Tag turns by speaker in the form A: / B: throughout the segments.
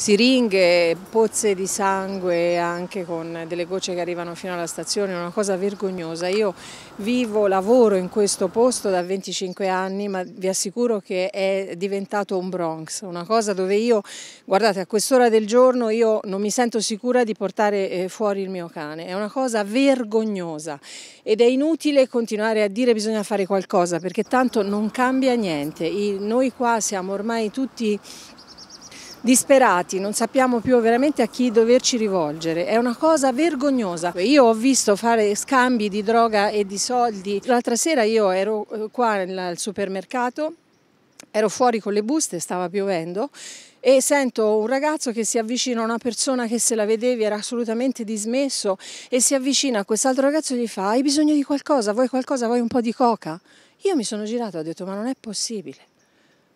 A: siringhe, pozze di sangue anche con delle gocce che arrivano fino alla stazione, è una cosa vergognosa. Io vivo, lavoro in questo posto da 25 anni, ma vi assicuro che è diventato un Bronx, una cosa dove io, guardate, a quest'ora del giorno io non mi sento sicura di portare eh, fuori il mio cane, è una cosa vergognosa ed è inutile continuare a dire bisogna fare qualcosa perché tanto non cambia niente, noi qua siamo ormai tutti disperati, non sappiamo più veramente a chi doverci rivolgere, è una cosa vergognosa. Io ho visto fare scambi di droga e di soldi, l'altra sera io ero eh, qua al supermercato, ero fuori con le buste, stava piovendo e sento un ragazzo che si avvicina a una persona che se la vedevi era assolutamente dismesso e si avvicina a quest'altro ragazzo e gli fa hai bisogno di qualcosa, vuoi qualcosa, vuoi un po' di coca? Io mi sono girato e ho detto ma non è possibile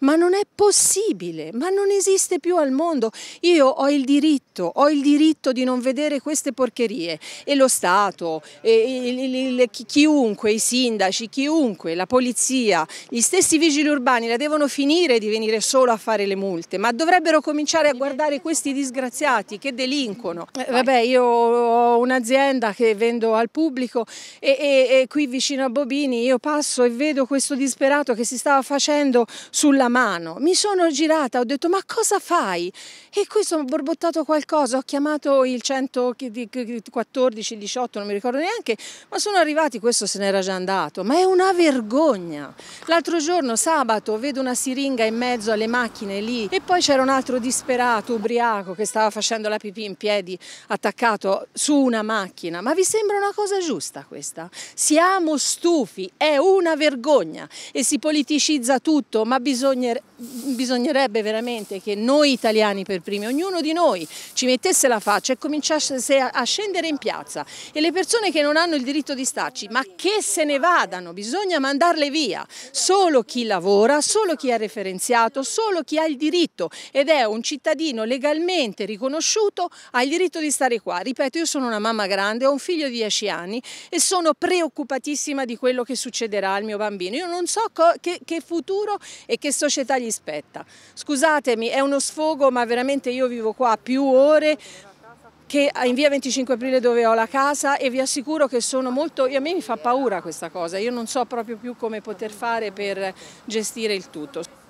A: ma non è possibile, ma non esiste più al mondo. Io ho il diritto, ho il diritto di non vedere queste porcherie e lo Stato, e il, il, il, chiunque, i sindaci, chiunque, la polizia, gli stessi vigili urbani la devono finire di venire solo a fare le multe, ma dovrebbero cominciare a guardare questi disgraziati che delinquono. Eh, eh vabbè, io ho un'azienda che vendo al pubblico e, e, e qui vicino a Bobini io passo e vedo questo disperato che si stava facendo sulla mano. Mi sono girata, ho detto ma cosa fai? E questo sono borbottato qualcosa, ho chiamato il 114, il 18, non mi ricordo neanche, ma sono arrivati, questo se n'era già andato. Ma è una vergogna. L'altro giorno, sabato, vedo una siringa in mezzo alle macchine lì e poi c'era un altro disperato, ubriaco, che stava facendo la pipì in piedi attaccato su una macchina. Ma vi sembra una cosa giusta questa? Siamo stufi, è una vergogna e si politicizza tutto, ma bisogna bisogner, bisognerebbe veramente che noi italiani per primi, ognuno di noi ci mettesse la faccia e cominciasse a, scendere in piazza e le persone che non hanno il diritto di starci, ma che se ne vadano, bisogna mandarle via, solo chi lavora, solo chi è referenziato, solo chi ha il diritto ed è un cittadino legalmente riconosciuto ha il diritto di stare qua. Ripeto, io sono una mamma grande, ho un figlio di 10 anni e sono preoccupatissima di quello che succederà al mio bambino. Io non so che, che futuro e che società gli spetta. Scusatemi, è uno sfogo, ma veramente io vivo qua più ore che in via 25 aprile dove ho la casa e vi assicuro che sono molto, E a me mi fa paura questa cosa, io non so proprio più come poter fare per gestire il tutto.